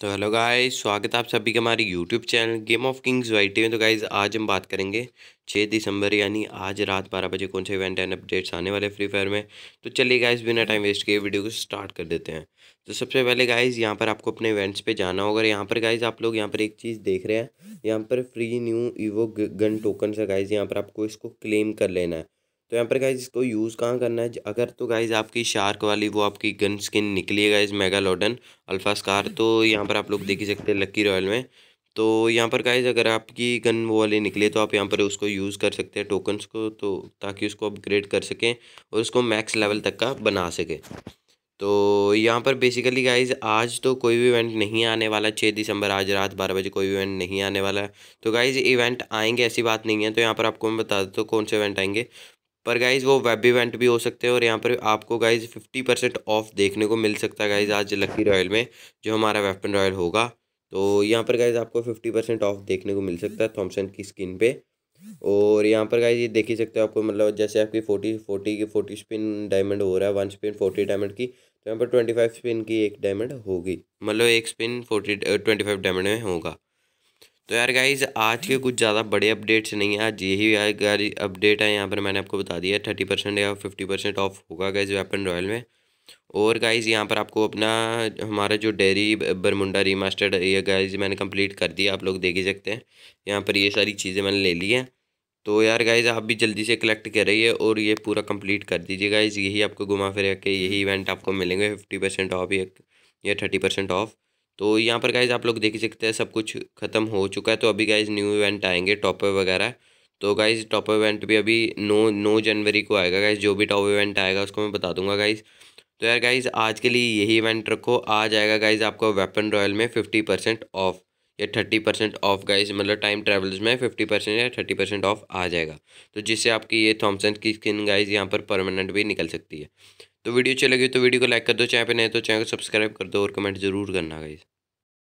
तो hello guys स्वागत है आप सभी के हमारे YouTube channel game of kings Y T में तो गाइस आज हम बात करेंगे छः दिसंबर यानी आज रात बारह बजे कौन से इवेंट एंड अपडेट्स आने वाले फ्री फायर में तो चलिए गाइस बिना टाइम वेस्ट किए वीडियो को स्टार्ट कर देते हैं तो सबसे पहले गाइस यहाँ पर आपको अपने इवेंट्स पर जाना होगा और यहाँ पर गाइज़ आप लोग यहाँ पर एक चीज़ देख रहे हैं यहाँ पर free new evo gun token है गाइज यहाँ पर आपको इसको क्लेम कर लेना है तो यहाँ पर गाइज इसको यूज़ कहाँ करना है अगर तो गाइज आपकी शार्क वाली वो आपकी गन स्किन निकली है गाइज मेगालोडन अल्फा स्कार तो यहाँ पर आप लोग देख ही सकते हैं लक्की रॉयल में तो यहाँ पर गाइज अगर आपकी गन वो वाली निकले तो आप यहाँ पर उसको यूज़ कर सकते हैं टोकन्स को तो ताकि उसको अपग्रेड कर सकें और उसको मैक्स लेवल तक का बना सकें तो यहाँ पर बेसिकली गाइज आज तो कोई भी इवेंट नहीं आने वाला छः दिसंबर आज रात बारह बजे कोई भी इवेंट नहीं आने वाला है तो गाइज इवेंट आएंगे ऐसी बात नहीं है तो यहाँ पर आपको मैं बता देता हूँ कौन से इवेंट आएंगे पर गाइज़ वो वेब इवेंट भी हो सकते हैं और यहाँ पर आपको गाइज़ फिफ्टी परसेंट ऑफ देखने को मिल सकता है गाइज़ आज लकी रॉयल में जो हमारा वेपन रॉयल होगा तो यहाँ पर गाइज़ आपको फिफ्टी परसेंट ऑफ देखने को मिल सकता है थॉमसन की स्किन पे और यहाँ पर गाइज ये देख ही सकते हो आपको मतलब जैसे आपकी फोर्टी फोर्टी की फोर्टी स्पिन डायमंड हो रहा है वन स्पिन फोर्टी डायमंड की तो यहाँ पर ट्वेंटी फाइव स्पिन की एक डायमंड होगी मतलब एक spin forty twenty five diamond में होगा तो यार गाइज आज के कुछ ज़्यादा बड़े अपडेट्स नहीं है आज यही यार अपडेट है यहाँ पर मैंने आपको बता दिया थर्टी परसेंट या फिफ्टी परसेंट ऑफ होगा गाइज वेपन रॉयल में और गाइज यहाँ पर आपको अपना हमारा जो डेरी बरमुंडा रीमास्टर्ड ये गाइज मैंने कंप्लीट कर दिया आप लोग देख ही सकते हैं यहाँ पर ये सारी चीज़ें मैंने ले ली हैं तो यार गाइज आप भी जल्दी से कलेक्ट कर रही है और ये पूरा कंप्लीट कर दीजिए गाइज यही आपको घुमा फिरा के यही इवेंट आपको मिलेंगे फिफ्टी परसेंट ऑफ या थर्टी परसेंट ऑफ तो यहाँ पर गाइज आप लोग देख सकते हैं सब कुछ खत्म हो चुका है तो अभी गाइज न्यू इवेंट आएंगे टॉपर वगैरह तो गाइज टॉप इवेंट भी अभी नौ नौ जनवरी को आएगा गाइज जो भी टॉप इवेंट आएगा उसको मैं बता दूंगा गाइज तो यार गाइज आज के लिए यही इवेंट रखो आज आएगा गाइज आपको वेपन रॉयल में फिफ्टी परसेंट ऑफ या थर्टी परसेंट ऑफ गाइज मतलब टाइम ट्रेवल्स में फिफ्टी परसेंट या थर्टी परसेंट ऑफ आ जाएगा तो जिससे आपकी ये थॉमसन की स्किन गाइज यहाँ पर परमानेंट भी निकल सकती है तो वीडियो अच्छी लगी तो वीडियो को लाइक कर दो चैनल पर नहीं तो चैनल को सब्सक्राइब कर दो और कमेंट जरूर करना गाइज़